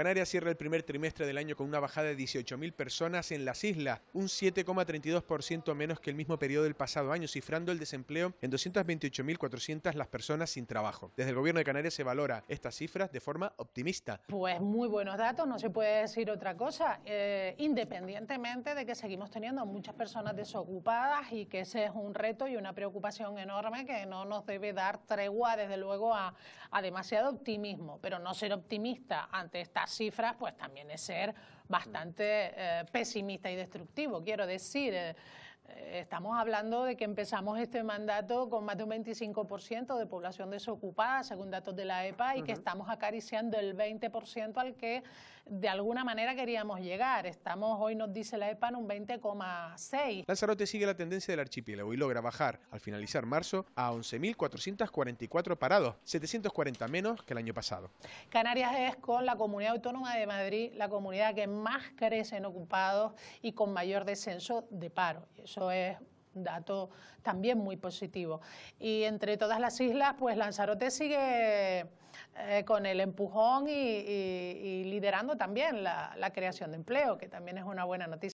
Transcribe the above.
Canarias cierra el primer trimestre del año con una bajada de 18.000 personas en las islas, un 7,32% menos que el mismo periodo del pasado año, cifrando el desempleo en 228.400 las personas sin trabajo. Desde el gobierno de Canarias se valora estas cifras de forma optimista. Pues muy buenos datos, no se puede decir otra cosa, eh, independientemente de que seguimos teniendo muchas personas desocupadas y que ese es un reto y una preocupación enorme que no nos debe dar tregua, desde luego, a demasiado optimismo, pero no ser optimista ante estas cifras, pues también es ser bastante eh, pesimista y destructivo. Quiero decir, eh, Estamos hablando de que empezamos este mandato con más de un 25% de población desocupada, según datos de la EPA, y que estamos acariciando el 20% al que de alguna manera queríamos llegar. Estamos, hoy nos dice la EPA, en un 20,6. Lanzarote sigue la tendencia del archipiélago y logra bajar, al finalizar marzo, a 11.444 parados, 740 menos que el año pasado. Canarias es, con la Comunidad Autónoma de Madrid, la comunidad que más crece en ocupados y con mayor descenso de paro. eso es un dato también muy positivo. Y entre todas las islas, pues Lanzarote sigue eh, con el empujón y, liderando también la creación de empleo, que también es una buena noticia.